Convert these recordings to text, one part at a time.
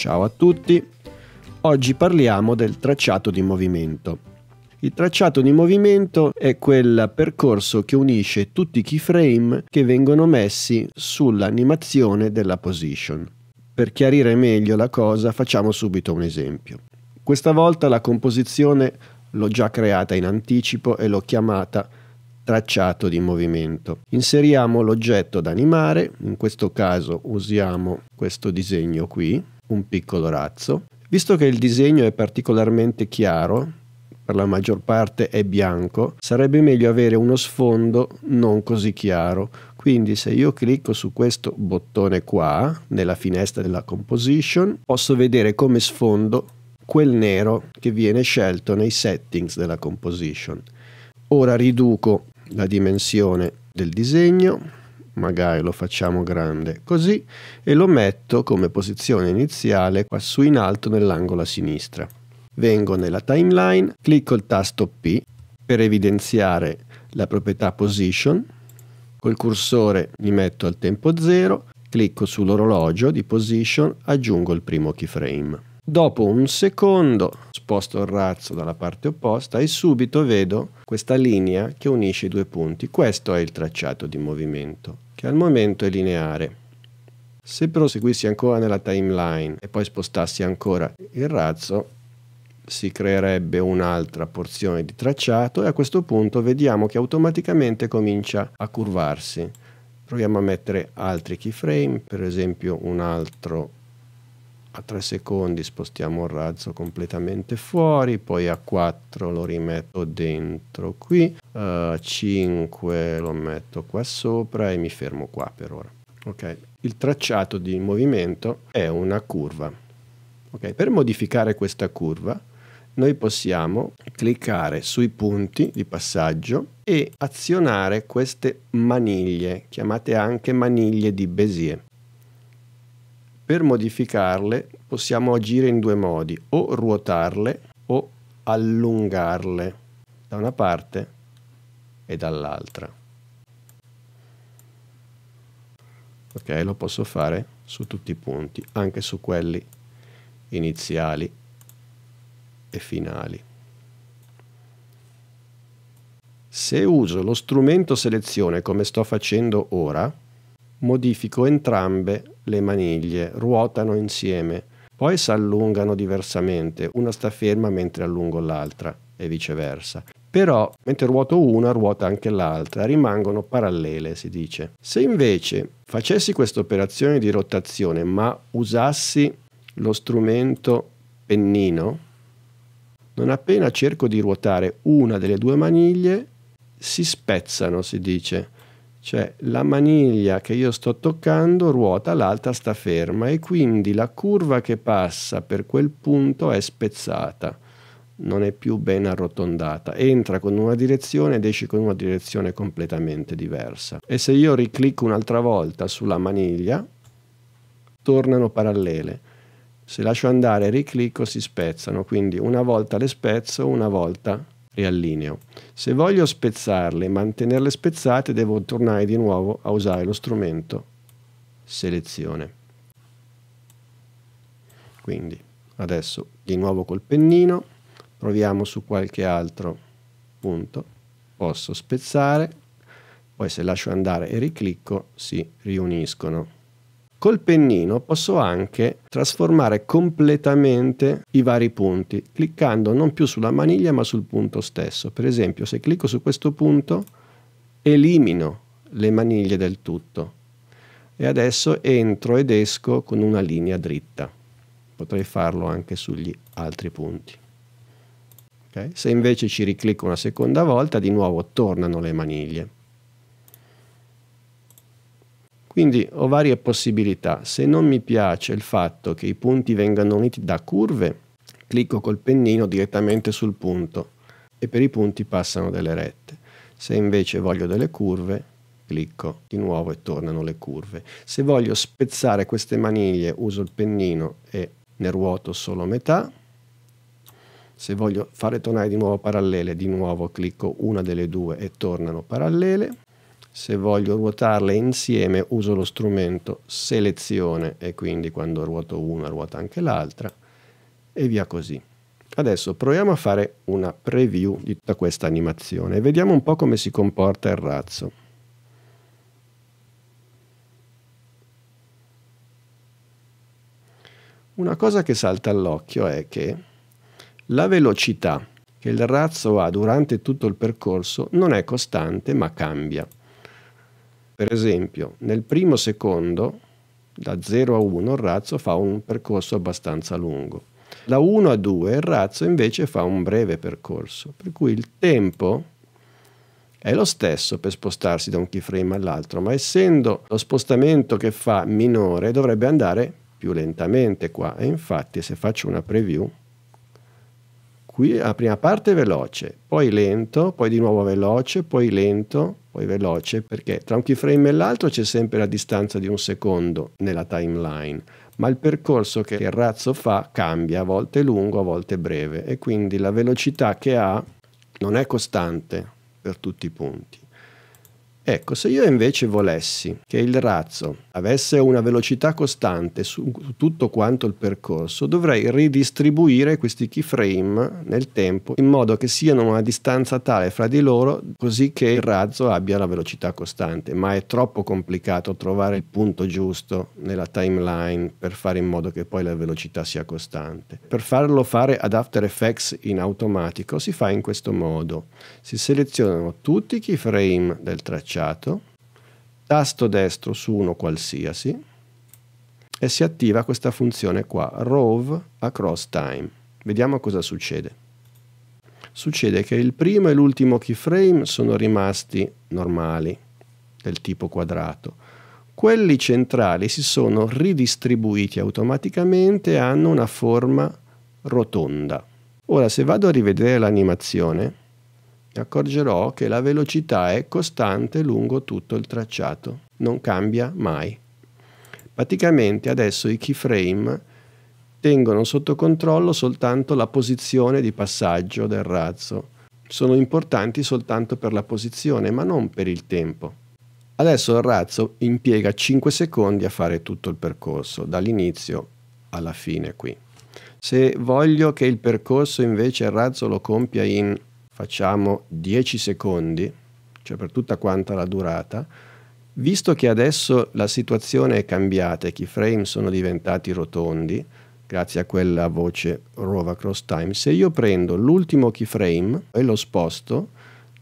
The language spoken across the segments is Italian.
Ciao a tutti, oggi parliamo del tracciato di movimento. Il tracciato di movimento è quel percorso che unisce tutti i keyframe che vengono messi sull'animazione della position. Per chiarire meglio la cosa facciamo subito un esempio. Questa volta la composizione l'ho già creata in anticipo e l'ho chiamata tracciato di movimento. Inseriamo l'oggetto da animare, in questo caso usiamo questo disegno qui, un piccolo razzo. Visto che il disegno è particolarmente chiaro, per la maggior parte è bianco, sarebbe meglio avere uno sfondo non così chiaro. Quindi se io clicco su questo bottone qua, nella finestra della composition, posso vedere come sfondo quel nero che viene scelto nei settings della composition. Ora riduco la dimensione del disegno magari lo facciamo grande così e lo metto come posizione iniziale quassù in alto nell'angolo a sinistra. Vengo nella timeline, clicco il tasto P per evidenziare la proprietà position, col cursore mi metto al tempo 0, clicco sull'orologio di position, aggiungo il primo keyframe. Dopo un secondo sposto il razzo dalla parte opposta e subito vedo questa linea che unisce i due punti. Questo è il tracciato di movimento, che al momento è lineare. Se proseguissi ancora nella timeline e poi spostassi ancora il razzo, si creerebbe un'altra porzione di tracciato e a questo punto vediamo che automaticamente comincia a curvarsi. Proviamo a mettere altri keyframe, per esempio un altro a 3 secondi spostiamo il razzo completamente fuori, poi a 4 lo rimetto dentro qui, a eh, 5 lo metto qua sopra e mi fermo qua per ora. Okay. Il tracciato di movimento è una curva. Okay. Per modificare questa curva noi possiamo cliccare sui punti di passaggio e azionare queste maniglie, chiamate anche maniglie di Bézier. Per modificarle possiamo agire in due modi, o ruotarle o allungarle da una parte e dall'altra. Ok, lo posso fare su tutti i punti, anche su quelli iniziali e finali. Se uso lo strumento selezione come sto facendo ora, modifico entrambe le maniglie, ruotano insieme, poi si allungano diversamente, una sta ferma mentre allungo l'altra e viceversa. Però mentre ruoto una ruota anche l'altra, rimangono parallele si dice. Se invece facessi questa operazione di rotazione ma usassi lo strumento pennino, non appena cerco di ruotare una delle due maniglie si spezzano si dice cioè la maniglia che io sto toccando ruota, l'altra sta ferma e quindi la curva che passa per quel punto è spezzata, non è più ben arrotondata, entra con una direzione ed esce con una direzione completamente diversa. E se io riclicco un'altra volta sulla maniglia, tornano parallele se lascio andare e riclicco si spezzano, quindi una volta le spezzo, una volta riallineo. Se voglio spezzarle e mantenerle spezzate devo tornare di nuovo a usare lo strumento selezione. Quindi adesso di nuovo col pennino, proviamo su qualche altro punto, posso spezzare, poi se lascio andare e riclicco si riuniscono. Col pennino posso anche trasformare completamente i vari punti, cliccando non più sulla maniglia ma sul punto stesso. Per esempio, se clicco su questo punto, elimino le maniglie del tutto e adesso entro ed esco con una linea dritta. Potrei farlo anche sugli altri punti. Okay? Se invece ci riclicco una seconda volta, di nuovo tornano le maniglie. Quindi ho varie possibilità. Se non mi piace il fatto che i punti vengano uniti da curve, clicco col pennino direttamente sul punto e per i punti passano delle rette. Se invece voglio delle curve, clicco di nuovo e tornano le curve. Se voglio spezzare queste maniglie, uso il pennino e ne ruoto solo metà. Se voglio fare tornare di nuovo parallele, di nuovo clicco una delle due e tornano parallele se voglio ruotarle insieme uso lo strumento selezione e quindi quando ruoto una ruota anche l'altra e via così. Adesso proviamo a fare una preview di tutta questa animazione e vediamo un po' come si comporta il razzo. Una cosa che salta all'occhio è che la velocità che il razzo ha durante tutto il percorso non è costante ma cambia. Per esempio, nel primo secondo, da 0 a 1, il razzo fa un percorso abbastanza lungo. Da 1 a 2 il razzo invece fa un breve percorso, per cui il tempo è lo stesso per spostarsi da un keyframe all'altro, ma essendo lo spostamento che fa minore dovrebbe andare più lentamente qua. E infatti se faccio una preview, qui la prima parte è veloce, poi lento, poi di nuovo veloce, poi lento, poi veloce, perché tra un keyframe e l'altro c'è sempre la distanza di un secondo nella timeline, ma il percorso che il razzo fa cambia, a volte lungo, a volte breve, e quindi la velocità che ha non è costante per tutti i punti. Ecco, se io invece volessi che il razzo avesse una velocità costante su tutto quanto il percorso, dovrei ridistribuire questi keyframe nel tempo in modo che siano a una distanza tale fra di loro così che il razzo abbia la velocità costante, ma è troppo complicato trovare il punto giusto nella timeline per fare in modo che poi la velocità sia costante. Per farlo fare ad After Effects in automatico si fa in questo modo. Si selezionano tutti i keyframe del tracciato schiacciato, tasto destro su uno qualsiasi e si attiva questa funzione qua, rove across time. Vediamo cosa succede. Succede che il primo e l'ultimo keyframe sono rimasti normali, del tipo quadrato. Quelli centrali si sono ridistribuiti automaticamente e hanno una forma rotonda. Ora, se vado a rivedere l'animazione, mi accorgerò che la velocità è costante lungo tutto il tracciato, non cambia mai. Praticamente adesso i keyframe tengono sotto controllo soltanto la posizione di passaggio del razzo. Sono importanti soltanto per la posizione, ma non per il tempo. Adesso il razzo impiega 5 secondi a fare tutto il percorso, dall'inizio alla fine qui. Se voglio che il percorso invece il razzo lo compia in facciamo 10 secondi, cioè per tutta quanta la durata, visto che adesso la situazione è cambiata e che i frame sono diventati rotondi, grazie a quella voce Rova Cross Time, se io prendo l'ultimo keyframe e lo sposto,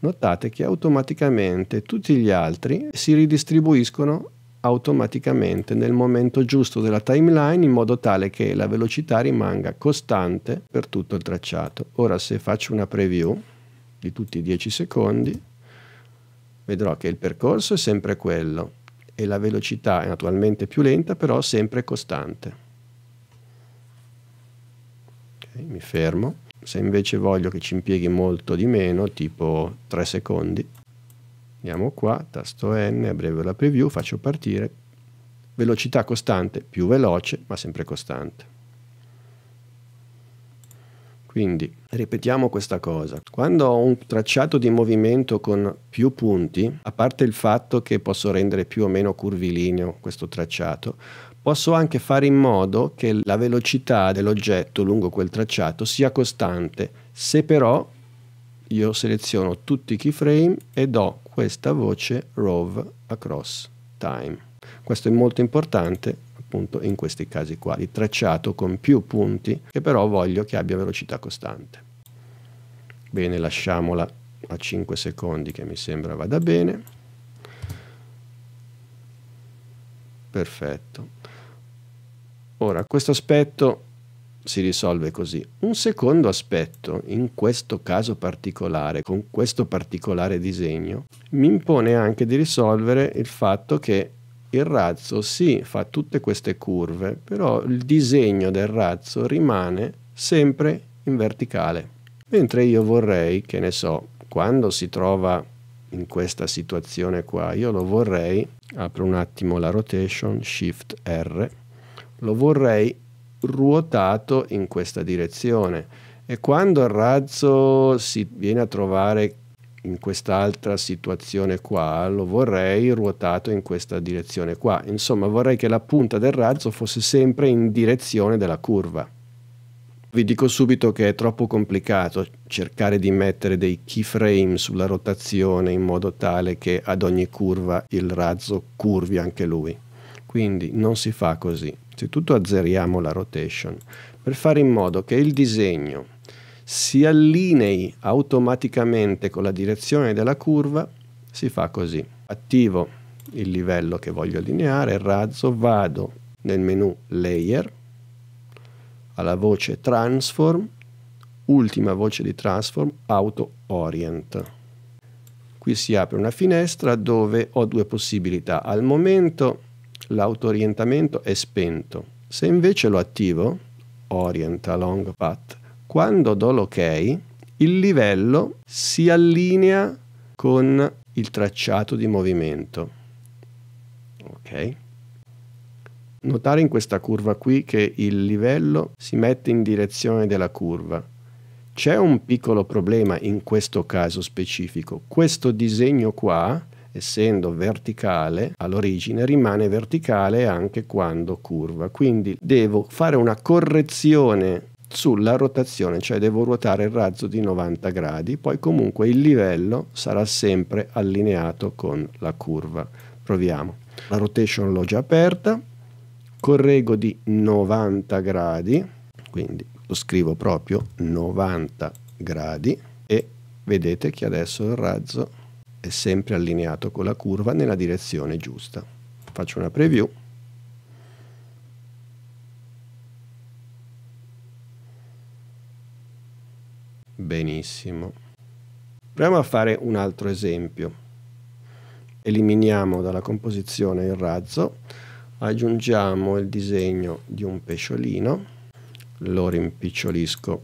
notate che automaticamente tutti gli altri si ridistribuiscono automaticamente nel momento giusto della timeline in modo tale che la velocità rimanga costante per tutto il tracciato. Ora se faccio una preview di tutti i 10 secondi, vedrò che il percorso è sempre quello e la velocità è naturalmente più lenta, però sempre costante. Okay, mi fermo. Se invece voglio che ci impieghi molto di meno, tipo 3 secondi, andiamo qua, tasto N, abbrevo la preview, faccio partire, velocità costante, più veloce, ma sempre costante. Quindi ripetiamo questa cosa. Quando ho un tracciato di movimento con più punti, a parte il fatto che posso rendere più o meno curvilineo questo tracciato, posso anche fare in modo che la velocità dell'oggetto lungo quel tracciato sia costante. Se però io seleziono tutti i keyframe e do questa voce ROV across time. Questo è molto importante appunto in questi casi qua, di tracciato con più punti che però voglio che abbia velocità costante. Bene, lasciamola a 5 secondi che mi sembra vada bene. Perfetto. Ora, questo aspetto si risolve così. Un secondo aspetto, in questo caso particolare, con questo particolare disegno, mi impone anche di risolvere il fatto che il razzo si fa tutte queste curve, però il disegno del razzo rimane sempre in verticale. Mentre io vorrei, che ne so, quando si trova in questa situazione qua, io lo vorrei, apro un attimo la rotation, Shift R, lo vorrei ruotato in questa direzione. E quando il razzo si viene a trovare in quest'altra situazione qua, lo vorrei ruotato in questa direzione qua. Insomma, vorrei che la punta del razzo fosse sempre in direzione della curva. Vi dico subito che è troppo complicato cercare di mettere dei keyframe sulla rotazione in modo tale che ad ogni curva il razzo curvi anche lui. Quindi non si fa così. Innanzitutto azzeriamo la rotation per fare in modo che il disegno si allinei automaticamente con la direzione della curva, si fa così. Attivo il livello che voglio allineare, il razzo, vado nel menu Layer, alla voce Transform, ultima voce di Transform, Auto Orient. Qui si apre una finestra dove ho due possibilità. Al momento l'autorientamento è spento. Se invece lo attivo, Orient Along Path, quando do l'ok, il livello si allinea con il tracciato di movimento. Ok? Notare in questa curva qui che il livello si mette in direzione della curva. C'è un piccolo problema in questo caso specifico. Questo disegno qua, essendo verticale all'origine, rimane verticale anche quando curva. Quindi devo fare una correzione sulla rotazione, cioè devo ruotare il razzo di 90 gradi, poi comunque il livello sarà sempre allineato con la curva. Proviamo. La rotation l'ho già aperta, corrego di 90 gradi, quindi lo scrivo proprio 90 gradi e vedete che adesso il razzo è sempre allineato con la curva nella direzione giusta. Faccio una preview. Benissimo. Proviamo a fare un altro esempio. Eliminiamo dalla composizione il razzo, aggiungiamo il disegno di un pesciolino, lo rimpicciolisco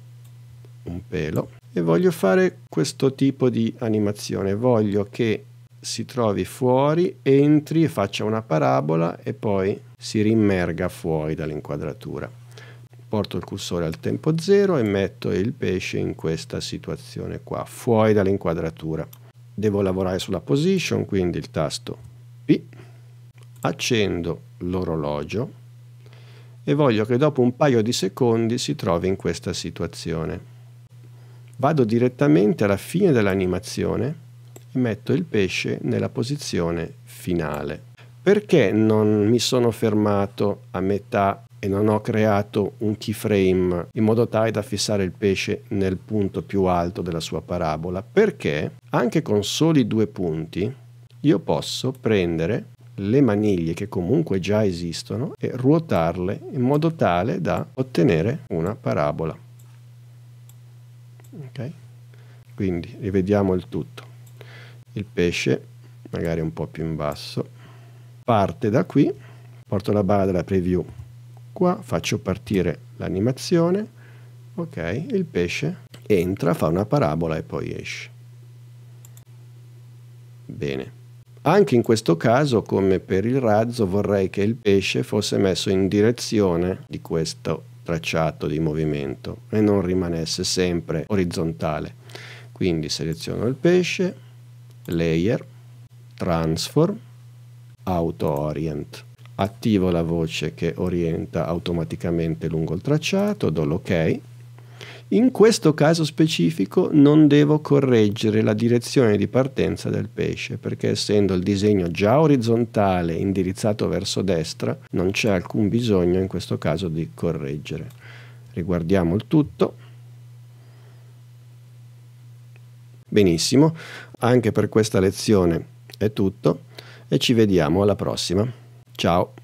un pelo e voglio fare questo tipo di animazione. Voglio che si trovi fuori, entri, e faccia una parabola e poi si rimmerga fuori dall'inquadratura porto il cursore al tempo zero e metto il pesce in questa situazione qua, fuori dall'inquadratura. Devo lavorare sulla position, quindi il tasto P, accendo l'orologio e voglio che dopo un paio di secondi si trovi in questa situazione. Vado direttamente alla fine dell'animazione e metto il pesce nella posizione finale. Perché non mi sono fermato a metà e non ho creato un keyframe in modo tale da fissare il pesce nel punto più alto della sua parabola perché anche con soli due punti io posso prendere le maniglie che comunque già esistono e ruotarle in modo tale da ottenere una parabola. Okay? Quindi rivediamo il tutto. Il pesce, magari un po' più in basso, parte da qui, porto la barra della preview acqua, faccio partire l'animazione, ok, il pesce entra, fa una parabola e poi esce. Bene. Anche in questo caso, come per il razzo, vorrei che il pesce fosse messo in direzione di questo tracciato di movimento e non rimanesse sempre orizzontale. Quindi seleziono il pesce, layer, transform, auto orient attivo la voce che orienta automaticamente lungo il tracciato, do l'ok. In questo caso specifico non devo correggere la direzione di partenza del pesce perché essendo il disegno già orizzontale indirizzato verso destra non c'è alcun bisogno in questo caso di correggere. Riguardiamo il tutto. Benissimo, anche per questa lezione è tutto e ci vediamo alla prossima. Tchau.